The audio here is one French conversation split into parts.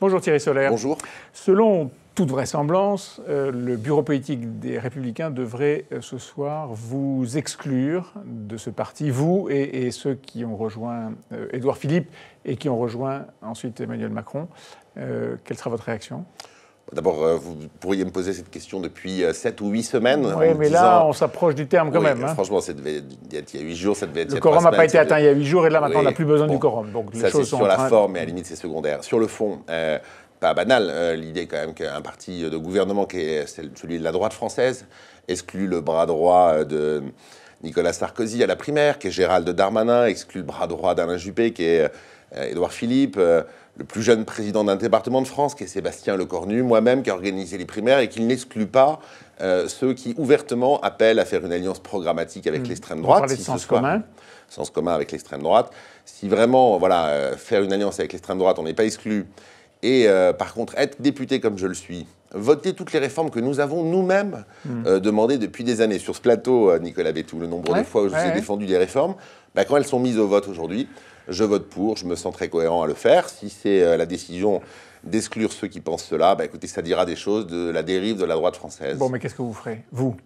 Bonjour Thierry Solaire. Bonjour. Selon toute vraisemblance, euh, le bureau politique des Républicains devrait euh, ce soir vous exclure de ce parti, vous et, ceux qui ont rejoint euh, Édouard Philippe et qui ont rejoint ensuite Emmanuel Macron. quelle sera votre réaction D'abord, euh, vous pourriez me poser cette question depuis 7 euh, ou 8 semaines. Oui, mais là, on s'approche du terme quand même. Hein. Franchement, ça il y a 8 jours, ça devait être. Le quorum n'a pas été atteint il y a 8 jours et là, maintenant, on n'a plus besoin du quorum. Donc, choses sur la forme, mais à la limite, c'est secondaire. Sur le fond, euh, pas banal, l'idée quand même qu'un parti de gouvernement qui est celui de la droite française exclut le bras droit de. Nicolas Sarkozy à la primaire, qui est Gérald Darmanin, exclut le bras droit d'Alain Juppé, qui est Édouard Philippe, le plus jeune président d'un département de France, qui est Sébastien Lecornu, moi-même qui a organisé les primaires et qui n'exclut pas euh, ceux qui ouvertement appellent à faire une alliance programmatique avec mmh. l'extrême droite. si de sens commun. sens commun avec l'extrême droite. Si vraiment, voilà, euh, faire une alliance avec l'extrême droite, on n'est pas exclu. Et euh, par contre, être député comme je le suis, voter toutes les réformes que nous avons nous-mêmes mmh. demandées depuis des années. Sur ce plateau, Nicolas Bétou, le nombre de fois où je vous ai défendu des réformes, ben, quand elles sont mises au vote aujourd'hui, je vote pour, je me sens très cohérent à le faire. Si c'est euh, la décision d'exclure ceux qui pensent cela, bah, écoutez, ça dira des choses de la dérive de la droite française. Bon, mais qu'est-ce que vous ferez, vous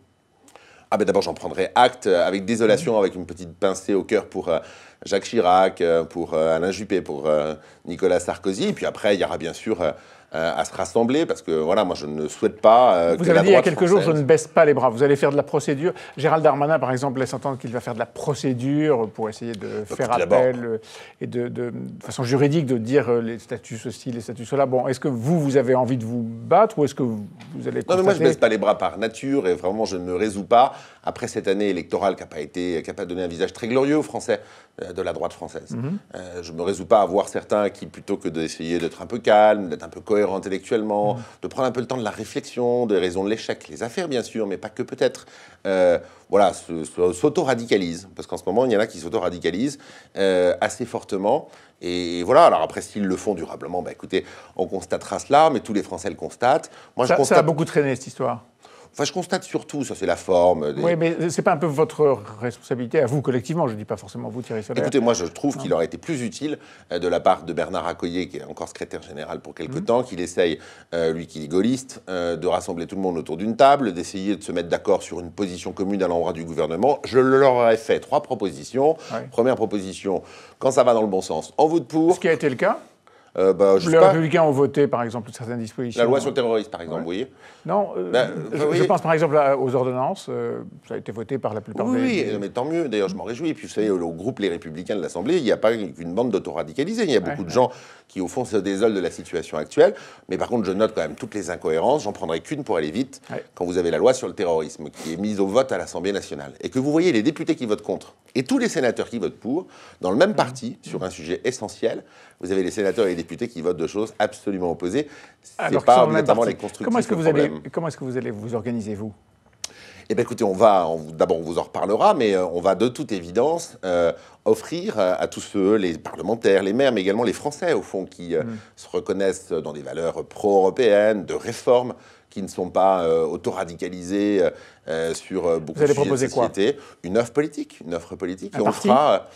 ah ben d'abord j'en prendrai acte euh, avec désolation, avec une petite pincée au cœur pour euh, Jacques Chirac, pour Alain Juppé, pour Nicolas Sarkozy. Et puis après il y aura bien sûr euh, à se rassembler, parce que voilà, moi je ne souhaite pas. Euh, vous avez dit il y a quelques jours, je ne baisse pas les bras. Vous allez faire de la procédure. Gérald Darmanin, par exemple, laisse entendre qu'il va faire de la procédure pour essayer de bah, faire appel euh, et de, façon juridique de dire les statuts ceci, les statuts cela. Bon, est-ce que vous, vous avez envie de vous battre ou est-ce que vous, allez. Non, mais moi je ne baisse pas les bras par nature et vraiment je ne me résous pas. Après cette année électorale qui n'a pas, été, capable de donner donné un visage très glorieux aux Français, de la droite française, mhm. je ne me résous pas à voir certains qui, plutôt que d'essayer d'être un peu calme, d'être un peu cohérent, intellectuellement, de prendre un peu le temps de la réflexion, des raisons de l'échec, les affaires bien sûr, mais pas que peut-être. Euh, voilà, s'auto-radicalise, parce qu'en ce moment, il y en a qui s'auto-radicalisent euh, assez fortement. Et voilà, alors après, s'ils le font durablement, bah écoutez, on constatera cela, mais tous les Français le constatent. Moi, je constate... ça a beaucoup traîné, cette histoire je constate surtout, ça c'est la forme. Oui, mais c'est pas un peu votre responsabilité à vous collectivement, je ne dis pas forcément vous Thierry ça. Écoutez, moi je trouve qu'il aurait été plus utile euh, de la part de Bernard Accoyer, qui est encore secrétaire général pour quelque mhm. temps, qu'il essaye, euh, lui qui est gaulliste, euh, de rassembler tout le monde autour d'une table, d'essayer de se mettre d'accord sur une position commune à l'endroit du gouvernement. Je leur aurais fait trois propositions. Première proposition, quand ça va dans le bon sens, en vote pour. Ce qui a été le cas euh, bah, les républicains ont voté, par exemple, certaines dispositions. La loi sur le terrorisme, par exemple, oui. – Non, euh, ben, je, pense par exemple aux ordonnances. Euh, ça a été voté par la plupart des. Oui, mais tant mieux. D'ailleurs, je m'en réjouis. Et puis, vous savez, au groupe Les Républicains de l'Assemblée, il n'y a pas qu'une bande d'autoradicalisés. Il y a beaucoup de gens qui, au fond, se désolent de la situation actuelle. Mais par contre, je note quand même toutes les incohérences. J'en prendrai qu'une pour aller vite. Quand vous avez la loi sur le terrorisme qui est mise au vote à l'Assemblée nationale et que vous voyez les députés qui votent contre et tous les sénateurs qui votent pour, dans le même mmh. parti, sur un sujet essentiel, vous avez les sénateurs et les qui votent deux choses absolument opposées. C'est pas notamment les constructifs. Comment est-ce que, vous allez, comment est que vous allez vous organiser, vous eh bien, écoutez, on va, d'abord, on vous en reparlera, mais euh, on va de toute évidence euh, offrir euh, à tous ceux, les parlementaires, les maires, mais également les Français, au fond, qui mm. se reconnaissent dans des valeurs pro-européennes, de réforme, qui ne sont pas euh, autoradicalisés euh, sur euh, beaucoup Vous allez de sujets Quoi une offre politique, une offre politique. on ah,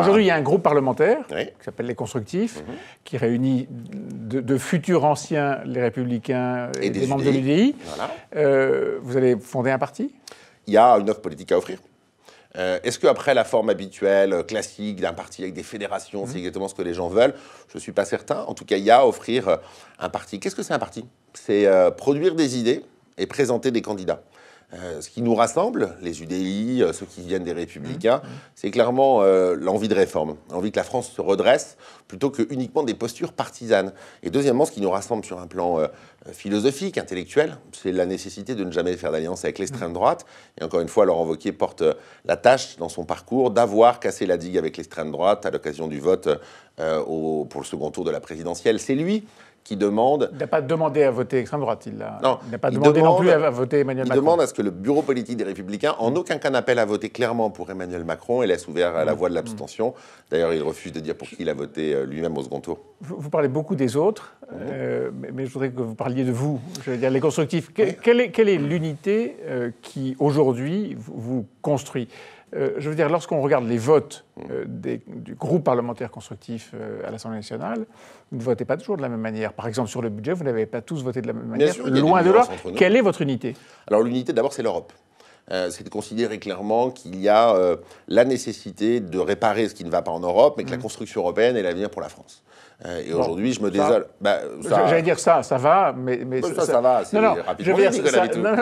Aujourd'hui, il y a un groupe parlementaire qui s'appelle les Constructifs, mhm. qui réunit de, futurs anciens, les Républicains et, des, membres de l'UDI. vous allez fonder un parti Il y a une offre politique à offrir. Euh, est-ce qu'après la forme habituelle, euh, classique, d'un parti avec des fédérations, mhm. c'est exactement ce que les gens veulent Je ne suis pas certain. En tout cas, il y a offrir euh, un parti. Qu'est-ce que c'est un parti C'est produire des idées et présenter des candidats. Euh, ce qui nous rassemble, les UDI, euh, ceux qui viennent des Républicains, mmh, mmh. c'est clairement euh, l'envie de réforme, l'envie que la France se redresse plutôt que uniquement des postures partisanes. Et deuxièmement, ce qui nous rassemble sur un plan philosophique, intellectuel, c'est la nécessité de ne jamais faire d'alliance avec l'extrême mmh. droite. Et encore une fois, Laurent Wauquiez porte la tâche dans son parcours d'avoir cassé la digue avec l'extrême droite à l'occasion du vote pour le second tour de la présidentielle. C'est lui qui demande. Il n'a pas demandé à voter extrême droite, il n'a pas demandé non plus à voter Emmanuel Macron. Il demande à ce que le bureau politique des Républicains, en aucun cas, n'appelle à voter clairement pour Emmanuel Macron et laisse ouvert à la mm. voie de mm. l'abstention. D'ailleurs, il refuse de dire pour qui il a voté euh, lui-même au second tour. Vous, parlez beaucoup des autres, mm. euh, mais je voudrais que vous parliez de vous, je veux dire les constructifs. Quelle est l'unité euh, qui, aujourd'hui, vous construit euh, je veux dire, lorsqu'on regarde les votes euh, du groupe parlementaire constructif euh, à l'Assemblée nationale, vous ne votez pas toujours de la même manière. Par exemple, sur le budget, vous n'avez pas tous voté de la même manière. loin de là. Quelle est votre unité Alors l'unité, d'abord, c'est l'Europe. Euh, c'est de considérer clairement qu'il y a euh, la nécessité de réparer ce qui ne va pas en Europe, mais que la mm. construction européenne est l'avenir pour la France. Euh, et aujourd'hui, je me désole. Bah, j'allais dire ça, ça va, mais. ça, ça, va, c'est rapidement.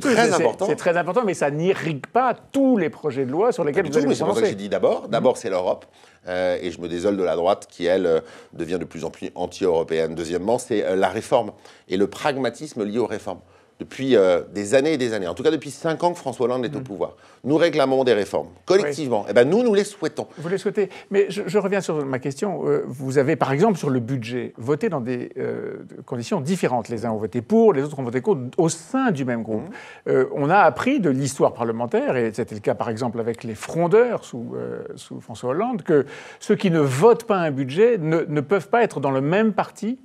très important. C'est très important, mais ça n'irrite pas tous les projets de loi sur lesquels vous allez vous C'est pour que j'ai dit d'abord. D'abord, mm. c'est l'Europe. et je me désole de la droite qui, elle, devient de plus en plus anti-européenne. Deuxièmement, c'est la réforme et le pragmatisme lié aux réformes depuis euh, des années et des années, en tout cas depuis cinq ans que François Hollande est au hmm. pouvoir. Nous réclamons des réformes, collectivement. Eh ben, nous, nous les souhaitons. Vous les souhaitez. Mais je, reviens sur ma question. Euh, vous avez, par exemple, sur le budget, voté dans des euh, conditions différentes. Les uns ont voté pour, les autres ont voté contre, au sein du même groupe. Hmm. on a appris de l'histoire parlementaire, et c'était le cas, par exemple, avec les frondeurs sous, sous, François Hollande, que ceux qui ne votent pas un budget ne, ne peuvent pas être dans le même parti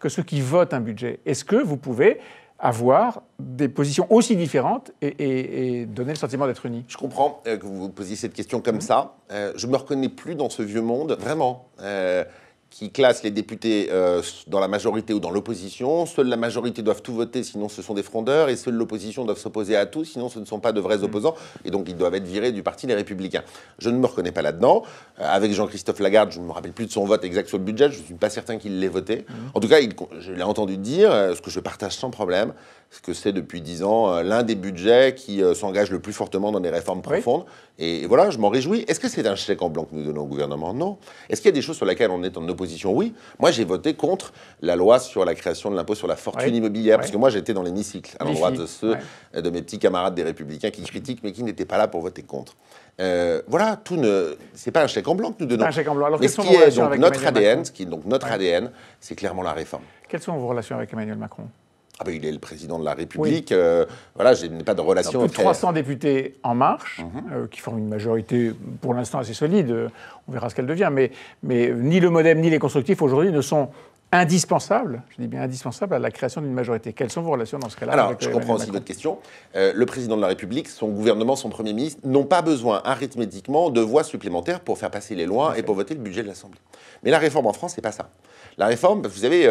que ceux qui votent un budget. Est-ce que vous pouvez avoir des positions aussi différentes et, donner le sentiment d'être unis. Je comprends euh, que vous posiez cette question comme mhm. ça. Euh, je ne me reconnais plus dans ce vieux monde, vraiment. Euh, qui classe les députés euh, dans la majorité ou dans l'opposition. Seule la majorité doivent tout voter, sinon ce sont des frondeurs, et seule l'opposition doivent s'opposer à tout, sinon ce ne sont pas de vrais mmh. opposants, et donc ils doivent être virés du Parti des Républicains. Je ne me reconnais pas là-dedans. Euh, avec Jean-Christophe Lagarde, je ne me rappelle plus de son vote exact sur le budget, je ne suis pas certain qu'il l'ait voté. Mmh. En tout cas, je l'ai entendu dire, euh, ce que je partage sans problème, ce que c'est depuis dix ans l'un des budgets qui s'engage le plus fortement dans des réformes profondes. Et, et, voilà, je m'en réjouis. Est-ce que c'est un chèque en blanc que nous donnons au gouvernement Non. Est-ce qu'il y a des choses sur lesquelles on est en opposition oui. Moi, j'ai voté contre la loi sur la création de l'impôt sur la fortune immobilière, parce que moi, j'étais dans l'hémicycle, à l'endroit de ceux de mes petits camarades des Républicains qui critiquent, mais qui n'étaient pas là pour voter contre. Euh, voilà, tout ne, c'est pas un chèque en blanc que nous donnons. un chèque en blanc. ce qui est donc notre ADN, qui donc notre ADN, c'est clairement la réforme. Quelles sont vos relations avec Emmanuel Macron ah ben, il est le président de la République. Euh, voilà, je n'ai pas de relation. Plus de 300 députés en marche, mhm. euh, qui forment une majorité pour l'instant assez solide. Euh, on verra ce qu'elle devient. Mais, mais ni le MoDem ni les constructifs aujourd'hui ne sont indispensables, je dis bien indispensables, à la création d'une majorité. Quelles sont vos relations dans ce cas-là Alors, je comprends aussi votre question. le président de la République, son gouvernement, son Premier ministre n'ont pas besoin arithmétiquement de voix supplémentaires pour faire passer les lois et pour voter le budget de l'Assemblée. Mais la réforme en France, n'est pas ça. La réforme, vous savez,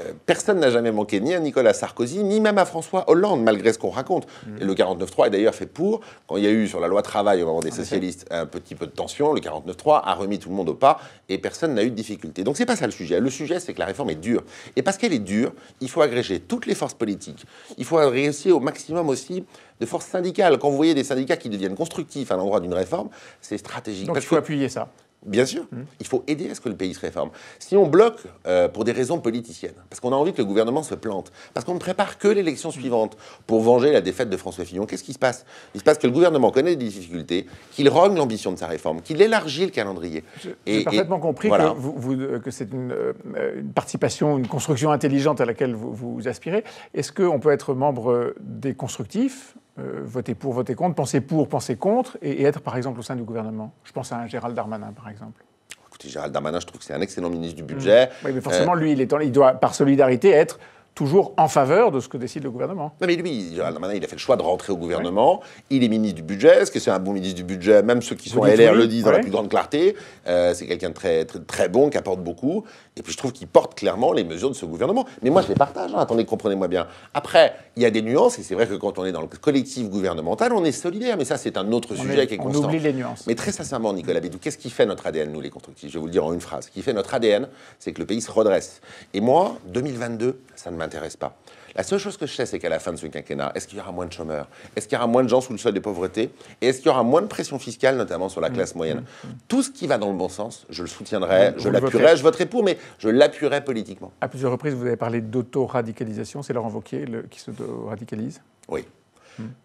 euh, personne n'a jamais manqué, ni à Nicolas Sarkozy, ni même à François Hollande, malgré ce qu'on raconte. Mmh. Et le 49.3 est d'ailleurs fait pour. Quand il y a eu sur la loi travail au moment des socialistes un petit peu de tension, le 49-3 a remis tout le monde au pas et personne n'a eu de difficulté. Donc ce n'est pas ça le sujet. Le sujet, c'est que la réforme est dure. Et parce qu'elle est dure, il faut agréger toutes les forces politiques. Il faut réussir au maximum aussi de forces syndicales. Quand vous voyez des syndicats qui deviennent constructifs à l'endroit d'une réforme, c'est stratégique. Donc il faut appuyer ça. Bien sûr, hmm. il faut aider à ce que le pays se réforme. Si on bloque euh, pour des raisons politiciennes, parce qu'on a envie que le gouvernement se plante, parce qu'on ne prépare que l'élection suivante pour venger la défaite de François Fillon, qu'est-ce qui se passe Il se passe que le gouvernement connaît des difficultés, qu'il rogne l'ambition de sa réforme, qu'il élargit le calendrier. J'ai parfaitement compris euh, que, c'est euh, une, participation, une construction intelligente à laquelle vous, vous aspirez. Est-ce qu'on peut être membre des constructifs euh, voter pour, voter contre, penser pour, penser contre, et, être par exemple au sein du gouvernement. Je pense à un Gérald Darmanin par exemple. Écoutez, Gérald Darmanin, je trouve que c'est un excellent ministre du mmh. budget. Oui, mais euh, forcément, lui, il, est il doit, par solidarité, être toujours en faveur de ce que décide le gouvernement. Non mais lui, il a fait le choix de rentrer au gouvernement. Il est ministre du budget. Est-ce que c'est un bon ministre du budget Même ceux qui sont à LR le disent dans la plus grande clarté. Euh, c'est quelqu'un de très, très, bon, qui apporte beaucoup. Et puis je trouve qu'il porte clairement les mesures de ce gouvernement. Mais moi, je les partage. Hein. Attendez, comprenez-moi bien. Après, il y a des nuances. Et c'est vrai que quand on est dans le collectif gouvernemental, on est solidaire. Mais ça, c'est un autre sujet qui est constant. On oublie les nuances. Mais très sincèrement, Nicolas Bédou, qu'est-ce qui fait notre ADN, nous, les constructifs Je vais vous le dire en une phrase. Ce qui fait notre ADN, c'est que le pays se redresse. Et moi, 2022, ça ne m'a intéresse pas. La seule chose que je sais, c'est qu'à la fin de ce quinquennat, est-ce qu'il y aura moins de chômeurs Est-ce qu'il y aura moins de gens sous le seuil de pauvreté Et est-ce qu'il y aura moins de pression fiscale, notamment sur la mmh, classe mmh, moyenne mmh, Tout ce qui va dans le bon sens, je le soutiendrai, je l'appuierai, je voterai pour, mais je l'appuierai politiquement. À plusieurs reprises, vous avez parlé d'auto-radicalisation. C'est Laurent Wauquiez le, qui se radicalise Oui.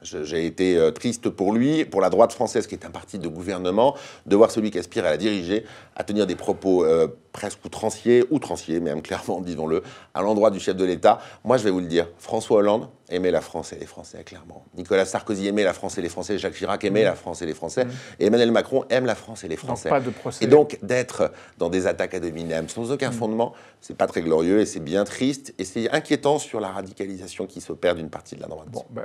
J'ai été euh, triste pour lui, pour la droite française, qui est un parti de gouvernement, de voir celui qui aspire à la diriger, à tenir des propos euh, presque outrancier, outrancier même clairement, disons-le, à l'endroit du chef de l'État. Moi, je vais vous le dire, François Hollande aimait la France et les Français, clairement. Nicolas Sarkozy aimait la France et les Français, Jacques Chirac aimait mmh. la France et les Français, mmh. Emmanuel Macron aime la France et les Français. pas de procès. Et donc, d'être dans des attaques à dominem sans aucun fondement, mmh. fondement, c'est pas très glorieux et c'est bien triste, et c'est inquiétant sur la radicalisation qui s'opère d'une partie de la droite. Bon, bah,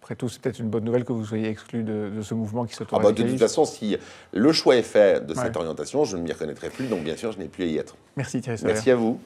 après tout, c'est peut-être une bonne nouvelle que vous soyez exclu de, ce mouvement qui se. Ah bah, de toute façon, si le choix est fait de cette orientation, je ne m'y reconnaîtrai plus, donc bien sûr, je n'ai plus être. Merci Thierry Merci à vous.